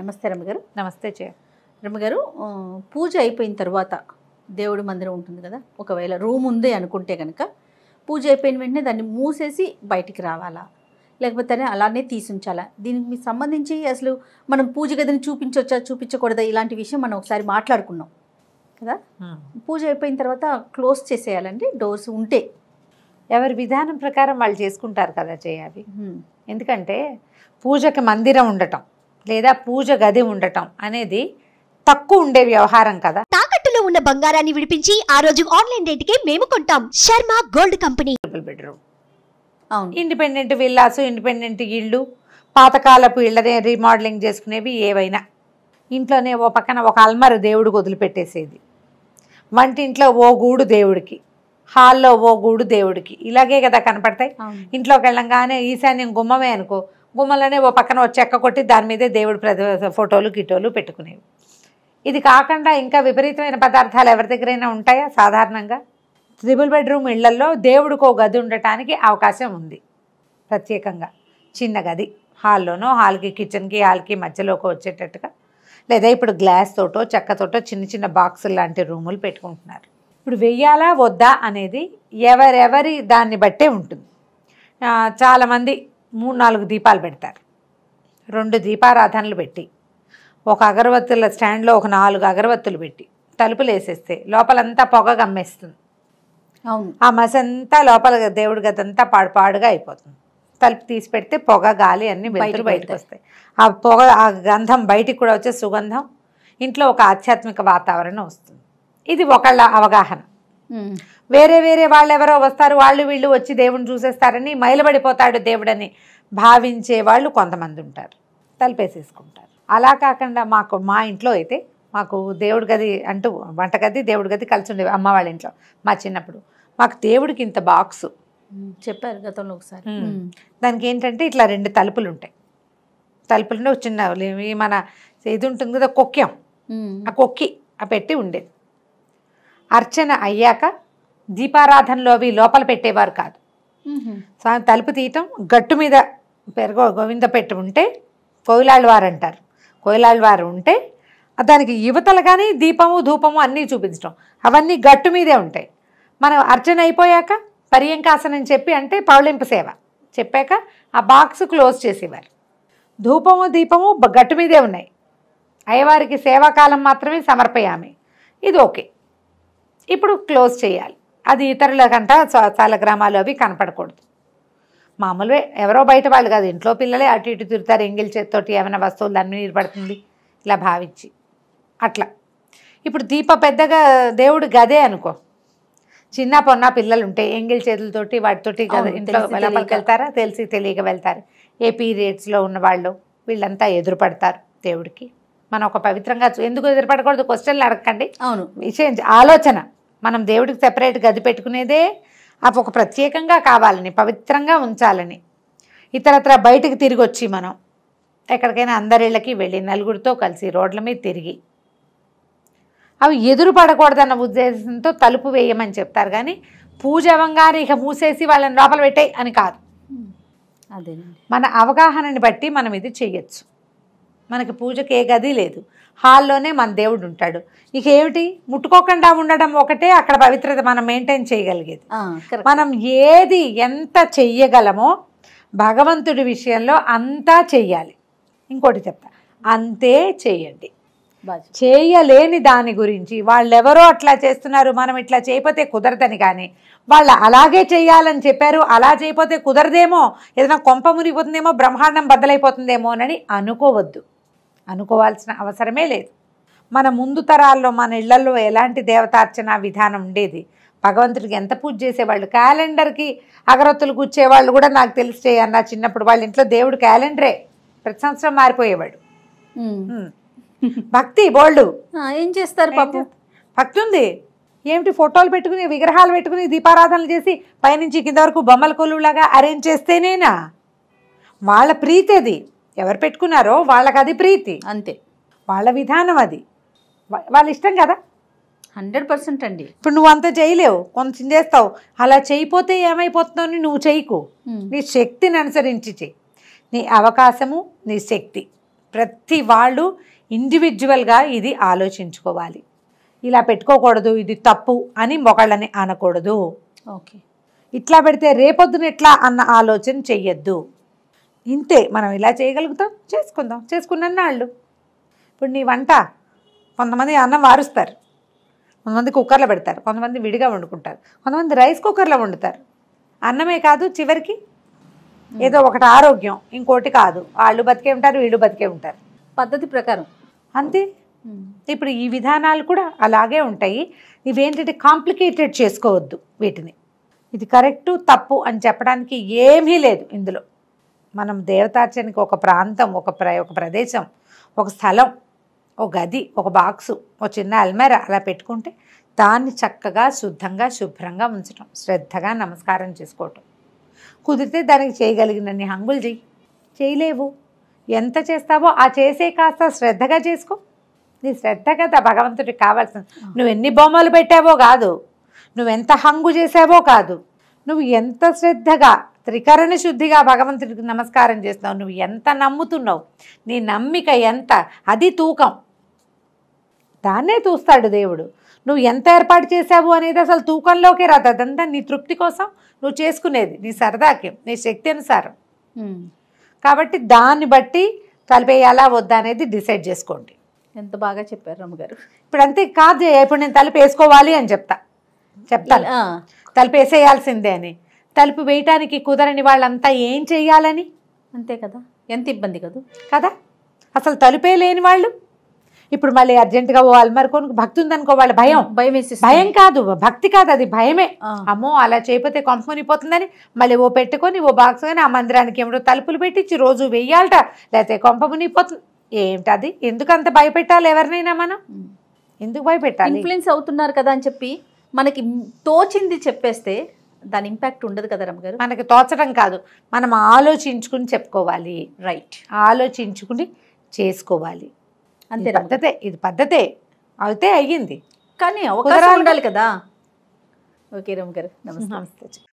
నమస్తే రమ్మగారు నమస్తే చే రమ్మగారు పూజ అయిపోయిన తర్వాత దేవుడి మందిరం ఉంటుంది కదా ఒకవేళ రూమ్ ఉంది అనుకుంటే కనుక పూజ అయిపోయిన వెంటనే దాన్ని మూసేసి బయటికి రావాలా లేకపోతే అలానే తీసి ఉంచాలా దీనికి మీకు సంబంధించి అసలు మనం పూజ గదిని చూపించవచ్చా చూపించకూడదా ఇలాంటి విషయం మనం ఒకసారి మాట్లాడుకున్నాం కదా పూజ అయిపోయిన తర్వాత క్లోజ్ చేసేయాలండి డోర్స్ ఉంటే ఎవరి విధానం ప్రకారం వాళ్ళు చేసుకుంటారు కదా చేయాలి ఎందుకంటే పూజకి మందిరం ఉండటం లేదా పూజ గది ఉండటం అనేది తక్కువ ఉండే వ్యవహారం కదా తాకట్టులో ఉన్న బంగారాన్ని విడిపించి ఆ రోజు ఆన్లైన్ రేటుకే మేము కొంటాం Sharma gold company double bedroom అవును ఇండిపెండెంట్ విల్లాసు ఇండిపెండెంట్ ఇళ్ళు పాతకాలపు ఇళ్ళనే రీమోడలింగ్ చేసుకునేవి ఏవైనా ఇంట్లోనే ఓ పక్కన ఒక అల్మర దేవుడికి వదిలిపెట్టేసేది వంటింట్లో ఓ గూడు దేవుడికి హాల్లో ఓ గూడు దేవుడికి ఇలాగే కదా కనపడతాయి ఇంట్లోకి వెళ్ళంగానే ఈశాన్యం గుమ్మమే అనుకో గుమ్మలోనే ఓ పక్కన ఓ చెక్క కొట్టి దాని మీదే దేవుడు ప్రద ఫోటోలు గిటోలు పెట్టుకునేవి ఇది కాకుండా ఇంకా విపరీతమైన పదార్థాలు ఎవరి దగ్గరైనా ఉంటాయా సాధారణంగా త్రిబుల్ బెడ్రూమ్ ఇళ్లలో దేవుడికి ఓ గది ఉండటానికి అవకాశం ఉంది ప్రత్యేకంగా చిన్న గది హాల్లోనో హాల్కి కిచెన్కి హాల్కి మధ్యలోకి వచ్చేటట్టుగా లేదా ఇప్పుడు గ్లాస్ తోటో చెక్కతోటో చిన్న చిన్న బాక్సులు లాంటి రూములు పెట్టుకుంటున్నారు ఇప్పుడు వెయ్యాలా వద్దా అనేది ఎవరెవరి దాన్ని బట్టే ఉంటుంది చాలామంది మూడు నాలుగు దీపాలు పెడతారు రెండు దీపారాధనలు పెట్టి ఒక అగరవత్తుల స్టాండ్లో ఒక నాలుగు అగరవత్తులు పెట్టి తలుపులు వేసేస్తే లోపలంతా పొగ గమ్మేస్తుంది ఆ మసంతా లోపల దేవుడి అంతా పాడు పాడుగా అయిపోతుంది తలుపు తీసి పెడితే పొగ గాలి అన్ని వెళ్తురు బయటకు వస్తాయి ఆ పొగ ఆ గంధం బయటికి కూడా వచ్చే సుగంధం ఇంట్లో ఒక ఆధ్యాత్మిక వాతావరణం వస్తుంది ఇది ఒకళ్ళ అవగాహన Hmm. వేరే వేరే వాళ్ళు ఎవరో వస్తారు వాళ్ళు వీళ్ళు వచ్చి దేవుని చూసేస్తారని మైలబడిపోతాడు దేవుడని భావించే వాళ్ళు కొంతమంది ఉంటారు తలుపేసేసుకుంటారు అలా కాకుండా మాకు మా ఇంట్లో అయితే మాకు దేవుడి గది అంటూ వంటగది దేవుడి గది కలిసి ఉండేవి అమ్మ వాళ్ళ ఇంట్లో మా చిన్నప్పుడు మాకు దేవుడికి ఇంత బాక్స్ hmm. చెప్పారు గతంలో ఒకసారి hmm. దానికి ఏంటంటే ఇట్లా రెండు తలుపులు ఉంటాయి తలుపులు చిన్న మన ఇది ఉంటుంది కదా కొక్కెం ఆ కొక్కి ఆ పెట్టి ఉండేది అర్చన అయ్యాక దీపారాధనలో అవి లోపల పెట్టేవారు కాదు స్వామి తలుపు తీయటం గట్టు మీద పెరుగో గోవింద పెట్టి ఉంటే వారు అంటారు వారు ఉంటే దానికి యువతలు కానీ దీపము ధూపము అన్నీ చూపించడం అవన్నీ గట్టు మీదే ఉంటాయి మనం అర్చన అయిపోయాక పర్యంకాసనం చెప్పి అంటే పౌలింపు సేవ చెప్పాక ఆ బాక్స్ క్లోజ్ చేసేవారు ధూపము దీపము గట్టు మీదే ఉన్నాయి అయ్యవారికి సేవాకాలం మాత్రమే సమర్పయామి ఇది ఓకే ఇప్పుడు క్లోజ్ చేయాలి అది ఇతరులకంట చాలా గ్రామాలు అవి కనపడకూడదు మామూలుగా ఎవరో బయట వాళ్ళు కాదు ఇంట్లో పిల్లలే అటు ఇటు తిరుగుతారు ఎంగిల్ చేత్తోటి ఏమైనా వస్తువులు అన్నీ మీద ఇలా భావించి అట్లా ఇప్పుడు దీప పెద్దగా దేవుడు గదే అనుకో చిన్న పొన్న పిల్లలు ఉంటాయి ఎంగిల్ చేతులతోటి వాటితోటి ఇంట్లో లోపలికి వెళ్తారా తెలిసి తెలియక వెళ్తారు ఏ పీరియడ్స్లో ఉన్న వాళ్ళు వీళ్ళంతా ఎదురుపడతారు దేవుడికి మనం ఒక పవిత్రంగా ఎందుకు ఎదురుపడకూడదు క్వశ్చన్లు అడగకండి అవును విషయం ఆలోచన మనం దేవుడికి సెపరేట్ గది పెట్టుకునేదే అవి ఒక ప్రత్యేకంగా కావాలని పవిత్రంగా ఉంచాలని ఇతరత్ర బయటకు తిరిగి వచ్చి మనం ఎక్కడికైనా అందరిళ్ళకి వెళ్ళి నలుగురితో కలిసి రోడ్ల మీద తిరిగి అవి ఎదురు పడకూడదన్న ఉద్దేశంతో తలుపు వేయమని చెప్తారు కానీ పూజ అవంగారు ఇక మూసేసి వాళ్ళని లోపల పెట్టాయి అని కాదు అదే మన అవగాహనని బట్టి మనం ఇది చేయొచ్చు మనకి పూజకి ఏ గది లేదు హాల్లోనే మన దేవుడు ఉంటాడు ఇక ఏమిటి ముట్టుకోకుండా ఉండడం ఒకటే అక్కడ పవిత్రత మనం మెయింటైన్ చేయగలిగేది మనం ఏది ఎంత చెయ్యగలమో భగవంతుడి విషయంలో అంతా చెయ్యాలి ఇంకోటి చెప్తా అంతే చేయండి చేయలేని దాని గురించి వాళ్ళెవరో అట్లా చేస్తున్నారు మనం ఇట్లా చేయకపోతే కుదరదని కానీ వాళ్ళు అలాగే చేయాలని చెప్పారు అలా చేయపోతే కుదరదేమో ఏదైనా కొంప మునిగిపోతుందేమో బ్రహ్మాండం బద్దలైపోతుందేమోనని అనుకోవద్దు అనుకోవాల్సిన అవసరమే లేదు మన ముందు తరాల్లో మన ఇళ్లలో ఎలాంటి దేవతార్చన విధానం ఉండేది భగవంతుడికి ఎంత పూజ చేసేవాళ్ళు క్యాలెండర్కి అగరత్తులు కూర్చేవాళ్ళు కూడా నాకు తెలిస్తే అన్న చిన్నప్పుడు వాళ్ళ ఇంట్లో దేవుడు క్యాలెండరే ప్రతి సంవత్సరం మారిపోయేవాడు భక్తి బోల్డు ఏం చేస్తారు పాపం భక్తి ఉంది ఏమిటి ఫోటోలు పెట్టుకుని విగ్రహాలు పెట్టుకుని దీపారాధనలు చేసి పైనుంచి కింద వరకు బొమ్మల కొలువులాగా అరేంజ్ చేస్తేనేనా వాళ్ళ ప్రీతి అది ఎవరు పెట్టుకున్నారో వాళ్ళకి అది ప్రీతి అంతే వాళ్ళ విధానం అది వాళ్ళ ఇష్టం కదా హండ్రెడ్ పర్సెంట్ అండి ఇప్పుడు నువ్వు అంత చేయలేవు కొంచెం చేస్తావు అలా చేయపోతే ఏమైపోతుందని నువ్వు చేయకు నీ శక్తిని అనుసరించి చెయ్యి నీ అవకాశము నీ శక్తి ప్రతి వాళ్ళు ఇండివిజువల్గా ఇది ఆలోచించుకోవాలి ఇలా పెట్టుకోకూడదు ఇది తప్పు అని మొగాళ్ళని అనకూడదు ఓకే ఇట్లా పెడితే రేపొద్దున ఎట్లా అన్న ఆలోచన చెయ్యొద్దు ఇంతే మనం ఇలా చేయగలుగుతాం చేసుకుందాం చేసుకున్న వాళ్ళు ఇప్పుడు నీ వంట కొంతమంది అన్నం వారుస్తారు కొంతమంది కుక్కర్లో పెడతారు కొంతమంది విడిగా వండుకుంటారు కొంతమంది రైస్ కుక్కర్లో వండుతారు అన్నమే కాదు చివరికి ఏదో ఒకటి ఆరోగ్యం ఇంకోటి కాదు వాళ్ళు బతికే ఉంటారు వీళ్ళు బతికే ఉంటారు పద్ధతి ప్రకారం అంతే ఇప్పుడు ఈ విధానాలు కూడా అలాగే ఉంటాయి ఇవేంటంటే కాంప్లికేటెడ్ చేసుకోవద్దు వీటిని ఇది కరెక్టు తప్పు అని చెప్పడానికి ఏమీ లేదు ఇందులో మనం దేవతార్చనకి ఒక ప్రాంతం ఒక ప్ర ఒక ప్రదేశం ఒక స్థలం ఒక గది ఒక బాక్సు ఒక చిన్న అల్మేర అలా పెట్టుకుంటే దాన్ని చక్కగా శుద్ధంగా శుభ్రంగా ఉంచటం శ్రద్ధగా నమస్కారం చేసుకోవటం కుదిరితే దానికి చేయగలిగినన్ని హంగులు చెయ్యి చేయలేవు ఎంత చేస్తావో ఆ చేసే కాస్త శ్రద్ధగా చేసుకో నీ శ్రద్ధ కదా భగవంతుడికి కావాల్సింది నువ్వు ఎన్ని బొమ్మలు పెట్టావో కాదు నువ్వెంత హంగు చేసావో కాదు నువ్వు ఎంత శ్రద్ధగా త్రికరణ శుద్ధిగా భగవంతుడికి నమస్కారం చేస్తున్నావు నువ్వు ఎంత నమ్ముతున్నావు నీ నమ్మిక ఎంత అది తూకం దాన్నే చూస్తాడు దేవుడు నువ్వు ఎంత ఏర్పాటు చేశావు అనేది అసలు తూకంలోకి రాదు అదంతా నీ తృప్తి కోసం నువ్వు చేసుకునేది నీ సరదాకి నీ శక్తి అనుసారం కాబట్టి దాన్ని బట్టి తలపేయాలా వద్దా అనేది డిసైడ్ చేసుకోండి ఎంత బాగా చెప్పారు రమ్మగారు ఇప్పుడు అంతే కాదు ఇప్పుడు నేను తలుపు వేసుకోవాలి అని చెప్తా చెప్తాను వేసేయాల్సిందే అని తలుపు వేయటానికి కుదరని వాళ్ళంతా ఏం చేయాలని అంతే కదా ఎంత ఇబ్బంది కదా కదా అసలు తలుపే లేని వాళ్ళు ఇప్పుడు మళ్ళీ అర్జెంటుగా ఓ అల్మరుకోనికి భక్తి ఉందనుకో వాళ్ళ భయం భయం భయం కాదు భక్తి కాదు అది భయమే అమ్మో అలా చేయకపోతే కొంపమునిపోతుందని మళ్ళీ ఓ పెట్టుకొని ఓ బాక్స్ కానీ ఆ మందిరానికి ఏమిటో తలుపులు పెట్టించి రోజు వెయ్యాలట లేకపోతే కొంపమునిపోతుంది అది ఎందుకు అంత భయపెట్టాలి ఎవరినైనా మనం ఎందుకు భయపెట్టాలి ఇన్ఫ్లుయెన్స్ అవుతున్నారు కదా అని చెప్పి మనకి తోచింది చెప్పేస్తే దాని ఇంపాక్ట్ ఉండదు కదా రమ్మగారు మనకి తోచడం కాదు మనం ఆలోచించుకుని చెప్పుకోవాలి రైట్ ఆలోచించుకుని చేసుకోవాలి అంతే పద్ధతే ఇది పద్ధతే అయితే అయ్యింది కానీ అవకాశం ఉండాలి కదా ఓకే రమ్మగారు నమస్తే నమస్తే